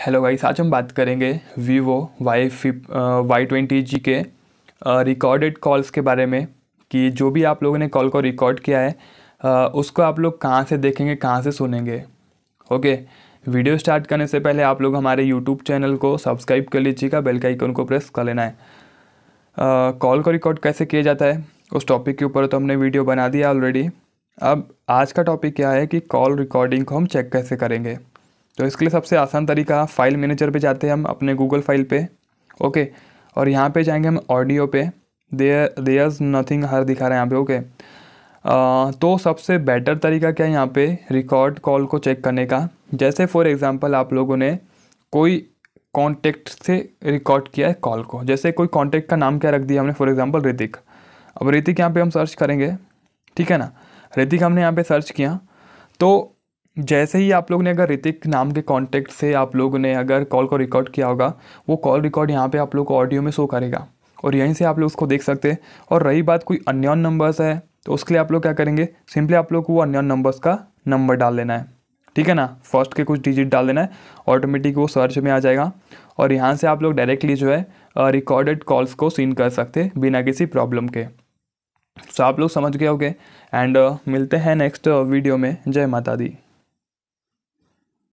hello guys आज हम बात करेंगे वीवो वाई फिप वाई ट्वेंटी जी के रिकॉर्डेड कॉल्स के बारे में कि जो भी आप लोगों ने कॉल को रिकॉर्ड किया है uh, उसको आप लोग कहाँ से देखेंगे कहाँ से सुनेंगे ओके वीडियो स्टार्ट करने से पहले आप लोग हमारे यूट्यूब चैनल को सब्सक्राइब कर लीजिएगा बेल का आइकन को प्रेस कर लेना है कॉल uh, को रिकॉर्ड कैसे किया जाता है उस टॉपिक के ऊपर तो हमने वीडियो बना दिया ऑलरेडी अब आज का टॉपिक क्या है कि कॉल रिकॉर्डिंग को हम चेक कैसे करेंगे तो इसके लिए सबसे आसान तरीका फाइल मैनेजर पे जाते हैं हम अपने गूगल फाइल पे ओके और यहाँ पे जाएंगे हम ऑडियो पे देयर देयर्स नथिंग हर दिखा रहे हैं यहाँ पे ओके आ, तो सबसे बेटर तरीका क्या है यहाँ पे रिकॉर्ड कॉल को चेक करने का जैसे फॉर एग्ज़ाम्पल आप लोगों ने कोई कॉन्टेक्ट से रिकॉर्ड किया है कॉल को जैसे कोई कॉन्टेक्ट का नाम क्या रख दिया हमने फॉर एग्ज़ाम्पल ऋतिक अब ऋतिक यहाँ पर हम सर्च करेंगे ठीक है ना ऋतिक हमने यहाँ पर सर्च किया तो जैसे ही आप लोग ने अगर ऋतिक नाम के कॉन्टेक्ट से आप लोगों ने अगर कॉल को रिकॉर्ड किया होगा वो कॉल रिकॉर्ड यहाँ पे आप लोग को ऑडियो में शो करेगा और यहीं से आप लोग उसको देख सकते हैं और रही बात कोई अन्य नंबर्स है तो उसके लिए आप लोग क्या करेंगे सिंपली आप लोग को वो अन्योन नंबर्स का नंबर डाल देना है ठीक है ना फर्स्ट के कुछ डिजिट डाल देना है ऑटोमेटिक वो सर्च में आ जाएगा और यहाँ से आप लोग डायरेक्टली जो है रिकॉर्डेड कॉल्स को सीन कर सकते बिना किसी प्रॉब्लम के सो आप लोग समझ गए होगे एंड मिलते हैं नेक्स्ट वीडियो में जय माता दी